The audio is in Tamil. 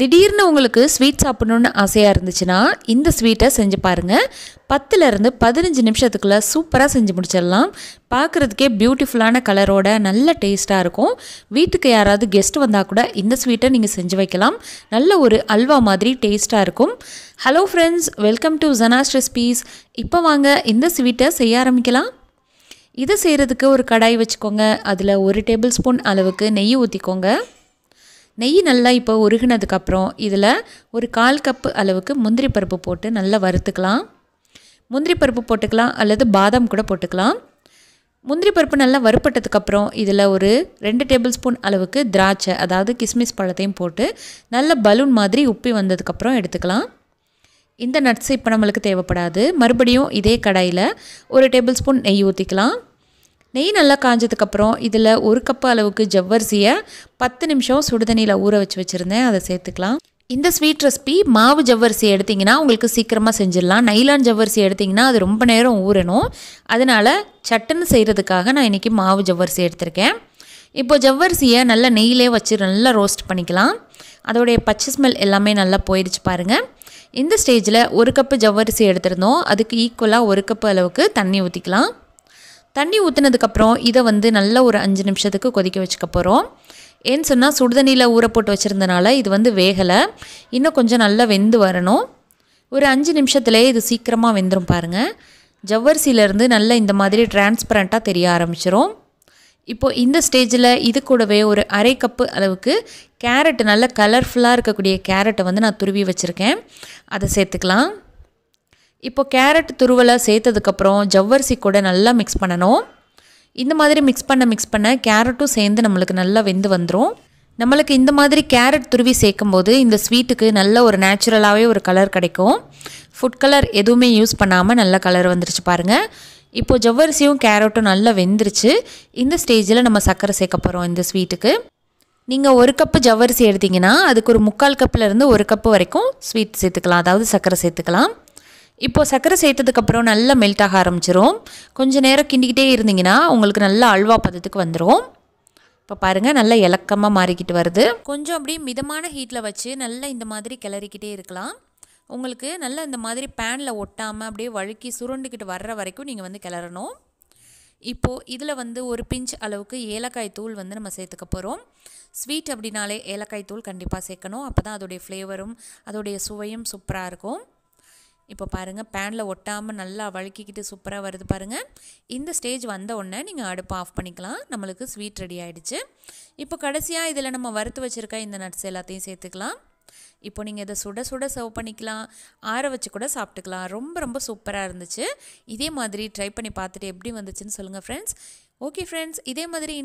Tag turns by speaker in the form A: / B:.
A: திடீர்னு உங்களுக்கு ஸ்வீட் சாப்பிட்ணுன்னு ஆசையாக இருந்துச்சுன்னா இந்த ஸ்வீட்டை செஞ்சு பாருங்கள் பத்துலேருந்து பதினஞ்சு நிமிஷத்துக்குள்ளே சூப்பராக செஞ்சு முடிச்சிடலாம் பார்க்குறதுக்கே பியூட்டிஃபுல்லான கலரோட நல்ல டேஸ்ட்டாக இருக்கும் வீட்டுக்கு யாராவது கெஸ்ட் வந்தால் கூட இந்த ஸ்வீட்டை நீங்கள் செஞ்சு வைக்கலாம் நல்ல ஒரு அல்வா மாதிரி டேஸ்ட்டாக இருக்கும் hello friends welcome to Jana's recipes இப்போ வாங்க இந்த ஸ்வீட்டை செய்ய ஆரம்பிக்கலாம் இதை செய்கிறதுக்கு ஒரு கடாய் வச்சுக்கோங்க அதில் ஒரு டேபிள் ஸ்பூன் அளவுக்கு நெய் ஊற்றிக்கோங்க நெய் நல்லா இப்போ உருகினதுக்கப்புறம் இதில் ஒரு கால் கப்பு அளவுக்கு முந்திரி பருப்பு போட்டு நல்லா வறுத்துக்கலாம் முந்திரி பருப்பு போட்டுக்கலாம் அல்லது பாதாம் கூட போட்டுக்கலாம் முந்திரி பருப்பு நல்லா வறுப்பட்டதுக்கப்புறம் இதில் ஒரு ரெண்டு டேபிள் ஸ்பூன் அளவுக்கு திராட்சை அதாவது கிஸ்மிஸ் பழத்தையும் போட்டு நல்ல பலூன் மாதிரி உப்பி வந்ததுக்கப்புறம் எடுத்துக்கலாம் இந்த நட்ஸ் இப்போ நம்மளுக்கு தேவைப்படாது மறுபடியும் இதே கடாயில் ஒரு டேபிள் ஸ்பூன் நெய் ஊற்றிக்கலாம் நெய் நல்லா காஞ்சதுக்கப்புறம் இதில் ஒரு கப்பு அளவுக்கு ஜவ்வரிசியை பத்து நிமிஷம் சுடுதண்ணியில் ஊற வச்சு வச்சுருந்தேன் அதை சேர்த்துக்கலாம் இந்த ஸ்வீட் ரெசிபி மாவு ஜவ்வரிசி எடுத்திங்கன்னா உங்களுக்கு சீக்கிரமாக செஞ்சிடலாம் நைலான் ஜவ்வரிசி எடுத்திங்கன்னா அது ரொம்ப நேரம் ஊறணும் அதனால் சட்டுன்னு செய்கிறதுக்காக நான் இன்றைக்கி மாவு ஜவ்வரிசி எடுத்திருக்கேன் இப்போ ஜவ்வரிசியை நல்லா நெய்யிலே வச்சு நல்லா ரோஸ்ட் பண்ணிக்கலாம் அதோடைய பச்சை ஸ்மெல் எல்லாமே நல்லா போயிடுச்சு பாருங்கள் இந்த ஸ்டேஜில் ஒரு கப்பு ஜவ்வரிசி எடுத்திருந்தோம் அதுக்கு ஈக்குவலாக ஒரு கப்பு அளவுக்கு தண்ணி ஊற்றிக்கலாம் தண்ணி ஊற்றுனதுக்கப்புறம் இதை வந்து நல்ல ஒரு அஞ்சு நிமிஷத்துக்கு கொதிக்க வச்சுக்க போகிறோம் ஏன்னு சொன்னால் சுடுதண்ணியில் ஊற போட்டு வச்சுருந்தனால இது வந்து வேகலை இன்னும் கொஞ்சம் நல்லா வெந்து வரணும் ஒரு அஞ்சு நிமிஷத்துலேயே இது சீக்கிரமாக வெந்துடும் பாருங்கள் ஜவ்வரிசியிலேருந்து நல்லா இந்த மாதிரி டிரான்ஸ்பரண்ட்டாக தெரிய ஆரம்பிச்சிரும் இப்போது இந்த ஸ்டேஜில் இது கூடவே ஒரு அரை கப்பு அளவுக்கு கேரட் நல்ல கலர்ஃபுல்லாக இருக்கக்கூடிய கேரட்டை வந்து நான் துருவி வச்சுருக்கேன் அதை சேர்த்துக்கலாம் இப்போ கேரட் துருவலை சேர்த்ததுக்கப்புறம் ஜவ்வரிசி கூட நல்லா மிக்ஸ் பண்ணணும் இந்த மாதிரி மிக்ஸ் பண்ண மிக்ஸ் பண்ண கேரட்டும் சேர்ந்து நம்மளுக்கு நல்லா வெந்து வந்துடும் நம்மளுக்கு இந்த மாதிரி கேரட் துருவி சேர்க்கும் போது இந்த ஸ்வீட்டுக்கு நல்ல ஒரு நேச்சுரலாகவே ஒரு கலர் கிடைக்கும் ஃபுட் கலர் எதுவுமே யூஸ் பண்ணாமல் நல்ல கலர் வந்துருச்சு பாருங்கள் இப்போது ஜவ்வரிசியும் கேரட்டும் நல்லா வெந்துருச்சு இந்த ஸ்டேஜில் நம்ம சர்க்கரை சேர்க்க போகிறோம் இந்த ஸ்வீட்டுக்கு நீங்கள் ஒரு கப்பு ஜவ்வரிசி எடுத்திங்கன்னா அதுக்கு ஒரு முக்கால் கப்பிலேருந்து ஒரு கப்பு வரைக்கும் ஸ்வீட் சேர்த்துக்கலாம் அதாவது சர்க்கரை சேர்த்துக்கலாம் இப்போது சர்க்கரை சேர்த்ததுக்கப்புறம் நல்லா மெல்ட் ஆக ஆரம்பிச்சிரும் கொஞ்சம் நேரம் கிண்டிக்கிட்டே இருந்தீங்கன்னா உங்களுக்கு நல்லா அல்வா பதத்துக்கு வந்துடும் இப்போ பாருங்கள் நல்லா இலக்கமாக மாறிக்கிட்டு வருது கொஞ்சம் அப்படியே மிதமான ஹீட்டில் வச்சு நல்லா இந்த மாதிரி கிளறிக்கிட்டே இருக்கலாம் உங்களுக்கு நல்லா இந்த மாதிரி பேனில் ஒட்டாமல் அப்படியே வழுக்கி சுருண்டுக்கிட்டு வர்ற வரைக்கும் நீங்கள் வந்து கிளறணும் இப்போது இதில் வந்து ஒரு பிஞ்ச் அளவுக்கு ஏலக்காய் தூள் வந்து நம்ம சேர்த்துக்க போகிறோம் ஸ்வீட் அப்படின்னாலே ஏலக்காய் தூள் கண்டிப்பாக சேர்க்கணும் அப்போ தான் அதோடைய ஃப்ளேவரும் அதோடைய சுவையும் சூப்பராக இருக்கும் இப்போ பாருங்கள் பேனில் ஒட்டாமல் நல்லா வழுக்கிக்கிட்டு சூப்பராக வருது பாருங்கள் இந்த ஸ்டேஜ் வந்த உடனே நீங்கள் அடுப்பை ஆஃப் பண்ணிக்கலாம் நம்மளுக்கு ஸ்வீட் ரெடி ஆகிடுச்சு இப்போ கடைசியாக இதில் நம்ம வறுத்து வச்சுருக்க இந்த நட்ஸ் எல்லாத்தையும் சேர்த்துக்கலாம் இப்போ நீங்கள் இதை சுட சுட சர்வ் பண்ணிக்கலாம் ஆற வச்சு கூட சாப்பிட்டுக்கலாம் ரொம்ப ரொம்ப சூப்பராக இருந்துச்சு இதே மாதிரி ட்ரை பண்ணி பார்த்துட்டு எப்படி வந்துச்சுன்னு சொல்லுங்கள் ஃப்ரெண்ட்ஸ் ஓகே ஃப்ரெண்ட்ஸ் இதே மாதிரி